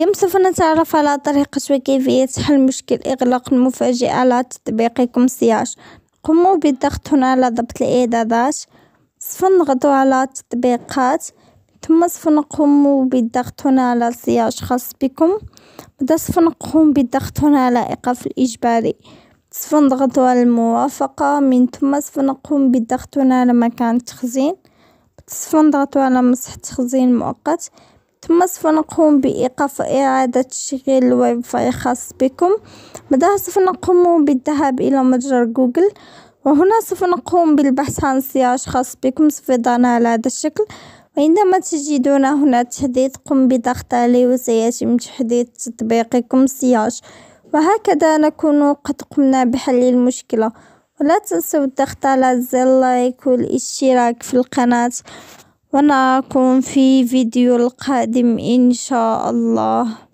اليوم سوف نتعرف على طريقة وكيفية حل مشكل إغلاق المفاجئ على تطبيقكم سياش قموا بالضغط هنا على ضبط الإعدادات سوف نضغطوا على التطبيقات ثم سوف نقوم بالضغط هنا على سياج خاص بكم بعد سوف نقوم بالضغط هنا على إيقاف الإجباري سوف نضغط على الموافقة من ثم سوف نقوم بالضغط هنا على مكان التخزين سوف نضغط على مسح التخزين المؤقت سوف نقوم بإيقاف إعادة تشغيل الواي فاي خاص بكم بعدها سوف نقوم بالذهاب إلى متجر جوجل وهنا سوف نقوم بالبحث عن سياج خاص بكم سوف يضعنا على هذا الشكل وعندما تجدون هنا تحديث قم بضغط عليه وسيتم تحديث تطبيقكم سياج وهكذا نكون قد قمنا بحل المشكلة ولا تنسوا الضغط على زر لايك والاشتراك في القناة ونراكم في فيديو القادم إن شاء الله